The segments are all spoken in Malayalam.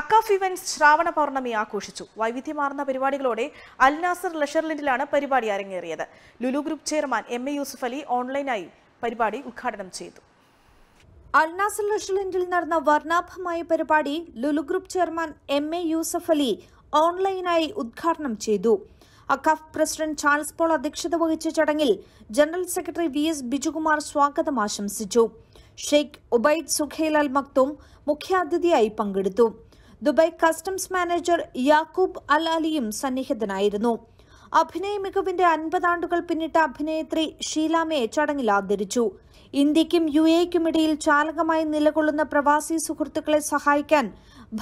അക്കാഫ് ഇവന്റ്സ് ശ്രാവണ പൗർണമി ആഘോഷിച്ചു വൈവിധ്യമാർന്ന പരിപാടികളോടെ അൽനാസർ ലഷർലിൻഡിലാണ് പരിപാടി അരങ്ങേറിയത് Lulu group chairman M A Yusuf Ali ഓൺലൈനായി പരിപാടി ഉദ്ഘാടനം ചെയ്തു അൽനാസർ ലഷർലിൻഡിൽ നടന്ന വർണ്ണാഭമായ പരിപാടി Lulu group chairman M A Yusuf Ali ഓൺലൈനായി ഉദ്ഘാടനം ചെയ്തു അക്കാഫ് പ്രസിഡന്റ് ചാൾസ് പോൾ അധ്യക്ഷത വഹിച്ച ചടങ്ങിൽ general secretary V S Bijukumar സ്വാഗതം ആശംസിച്ചു Sheikh Ubaid Suhail Al Maktoum മുഖ്യാതിഥിയായി പങ്കെടുത്തു Dubai customs manager Yaqoob Al അലിയും സന്നിഹിതനായിരുന്നു അഭിനയ മികവിന്റെ അൻപതാണ്ടുകൾ പിന്നിട്ട അഭിനേത്രി ഷീലാമയെ ചടങ്ങിൽ ആദരിച്ചു ഇന്ത്യക്കും യു എക്കും ഇടയിൽ ചാലകമായി നിലകൊള്ളുന്ന പ്രവാസി സുഹൃത്തുക്കളെ സഹായിക്കാൻ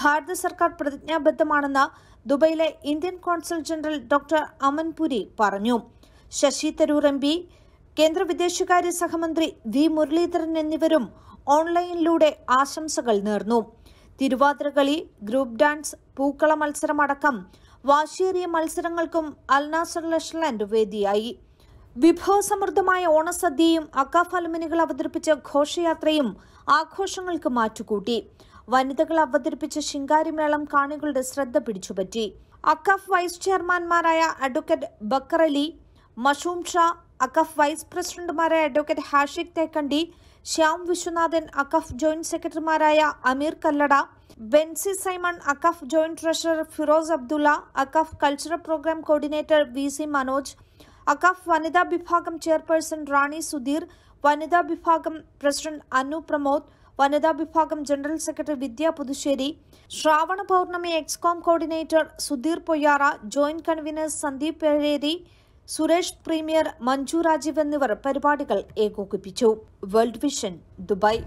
ഭാരത സർക്കാർ പ്രതിജ്ഞാബദ്ധമാണെന്ന് ദുബൈയിലെ Indian consul general doctor Amanpuri പറഞ്ഞു ശശി തരൂർ എം പി കേന്ദ്ര വിദേശകാര്യ സഹമന്ത്രി വി മുരളീധരൻ എന്നിവരും ഓൺലൈനിലൂടെ ആശംസകൾ നേർന്നു തിരുവാതിരകളി ഗ്രൂപ്പ് ഡാൻസ് പൂക്കള മത്സരമടക്കം വാശിയേറിയ മത്സരങ്ങൾക്കും അൽനാസർ ലഷ്ലാൻഡ് വേദിയായി വിഭവസമൃദ്ധമായ ഓണസദ്യയും അക്കാഫ് അലുമിനികൾ അവതരിപ്പിച്ച ഘോഷയാത്രയും ആഘോഷങ്ങൾക്ക് മാറ്റുകൂട്ടി വനിതകൾ അവതരിപ്പിച്ച ശിങ്കാരിമേളം കാണികളുടെ ശ്രദ്ധ പിടിച്ചുപറ്റി അക്കാഫ് വൈസ് ചെയർമാൻമാരായ അഡ്വക്കേറ്റ് ബക്കറലി മഷൂം ഷാ അക്കഫ് വൈസ് പ്രസിഡന്റുമാരായ അഡ്വക്കേറ്റ് ഹാഷിഖ് തേക്കണ്ടി ശ്യാം വിശ്വനാഥൻ അക്കഫ് ജോയിന്റ് സെക്രട്ടറിമാരായ Ameer Kallada Bency Simon AKCAF joint treasurer Firoz Abdulla AKCAF cultural programme coordinator V C Manoj AKCAF വനിതാ വിഭാഗം ചെയർപേഴ്സൺ റാണി സുധീർ വനിതാ വിഭാഗം പ്രസിഡന്റ് അനു പ്രമോദ് വനിതാ വിഭാഗം general secretary Vidya Puthussery Shravana Pournami excom coordinator Sudheer Poyyara joint convener Sandeep Pereri Suresh premier Manju Rajeev എന്നിവർ പരിപാടികൾ ഏകോപിപ്പിച്ചു വേൾഡ് വിഷൻ ദുബായ്